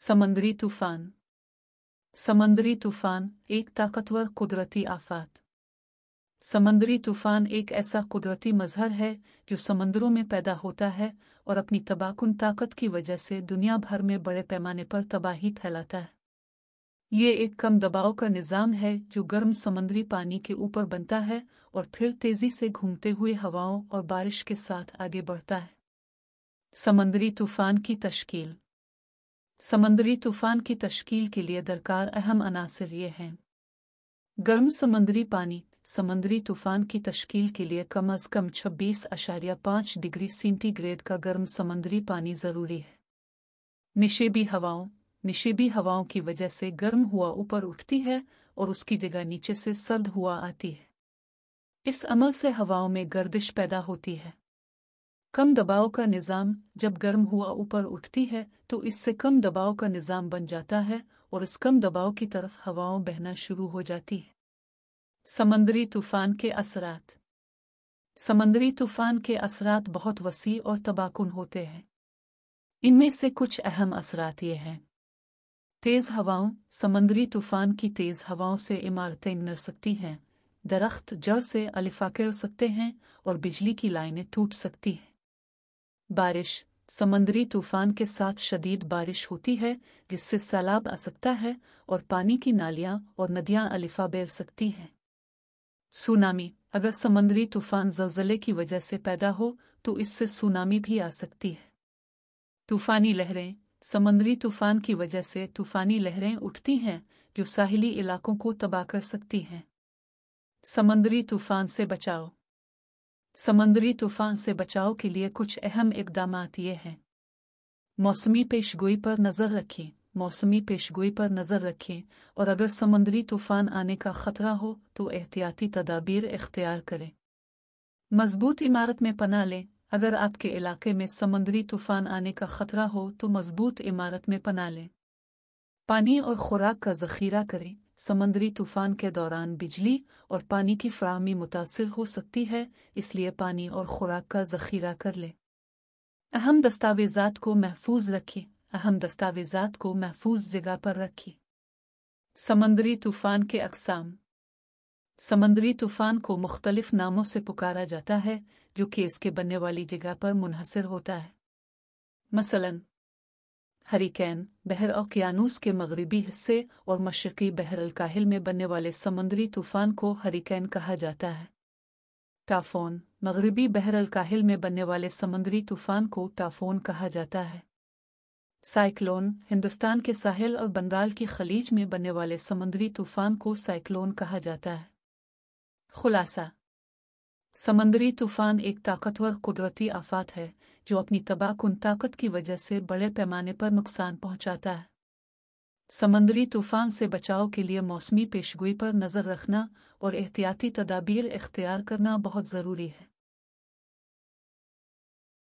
समंदरी तूफान समंदरी तूफान एक ताकतवर कुदरती आफात समंदरी तूफान एक ऐसा कुदरती मजहर है जो समंदरों में पैदा होता है और अपनी तबाहकुन ताकत की वजह से दुनिया भर में बड़े पैमाने पर तबाही फैलाता है ये एक कम दबाव का निज़ाम है जो गर्म समंदरी पानी के ऊपर बनता है और फिर तेज़ी से घूमते हुए हवाओं और बारिश के साथ आगे बढ़ता है समंदरी तूफान की तश्कील समंदरी तूफान की तश्कील के लिए दरकार अहम अनासर ये हैं गर्म समंदरी पानी समंदरी तूफान की तश्कील के लिए कम अज कम छब्बीस अशारिया पाँच डिग्री सेंटीग्रेड का गर्म समंदरी पानी ज़रूरी है निशेबी हवाओं निशेबी हवाओं की वजह से गर्म हुआ ऊपर उठती है और उसकी जगह नीचे से सर्द हुआ आती है इस अमल से हवाओं में गर्दिश पैदा होती है कम दबाव का निज़ाम जब गर्म हुआ ऊपर उठती है तो इससे कम दबाव का निज़ाम बन जाता है और इस कम दबाव की तरफ हवाओं बहना शुरू हो जाती है समंदरी तूफान के असरात समंदरी तूफान के असरात बहुत वसी और तबाकुन होते हैं इनमें से कुछ अहम असरात ये हैं तेज़ हवाओं समंदरी तूफान की तेज़ हवाओं से इमारतें नर सकती हैं दरख्त जड़ से अलिफा कर सकते हैं और बिजली की लाइनें टूट सकती हैं बारिश समंदरी तूफान के साथ शदीद बारिश होती है जिससे सैलाब आ सकता है और पानी की नालियां और नदियां अलिफा बेर सकती हैं सुनामी अगर समंदरी तूफान जल्जले की वजह से पैदा हो तो इससे सुनामी भी आ सकती है तूफानी लहरें समंदरी तूफान की वजह से तूफानी लहरें उठती हैं जो साहिली इलाकों को तबाह कर सकती हैं समंदरी तूफान से बचाओ समंदरी तूफान से बचाव के लिए कुछ अहम इकदाम ये हैं मौसमी पेशगोई पर नज़र रखें मौसमी पेशगोई पर नज़र रखें और अगर समंदरी तूफान आने का खतरा हो तो एहतियाती तदाबीर इख्तियार करें मजबूत इमारत में पना लें अगर आपके इलाके में समंदरी तूफान आने का खतरा हो तो मजबूत इमारत में पना लें पानी और खुराक का जखीरा करें समंदरी तूफान के दौरान बिजली और पानी की फ्राहमी मुतासर हो सकती है इसलिए पानी और खुराक का जखीरा कर लें अहम दस्तावेजात को महफूज रखें अहम दस्तावेजात को महफूज जगह पर रखें समंदरी तूफान के अकसाम समंदरी तूफान को मुख्तलिफ नामों से पुकारा जाता है जो कि इसके बनने वाली जगह पर मुनहसर होता है मसलन हरिकेन बहर ओकियानूस के मगरबी हिस्से और मशरकी बहर अलकाहिल में बनने वाले समुद्री तूफान को हरिकेन कहा जाता है टाफोन मगरबी बहर अलकाहिल में बनने वाले समुद्री तूफान को टाफोन कहा जाता है साइक्लोन हिंदुस्तान के साहिल और बंगाल की खलीज में बनने वाले समुद्री तूफान को साइक्लोन कहा जाता है खुलासा समंदरी तूफान एक ताकतवर कुदरती आफात है जो अपनी तबाहकुन ताकत की वजह से बड़े पैमाने पर नुकसान पहुंचाता है समंदरी तूफान से बचाव के लिए मौसमी पेशगोई पर नज़र रखना और एहतियाती तदाबीर इख्तियार करना बहुत ज़रूरी है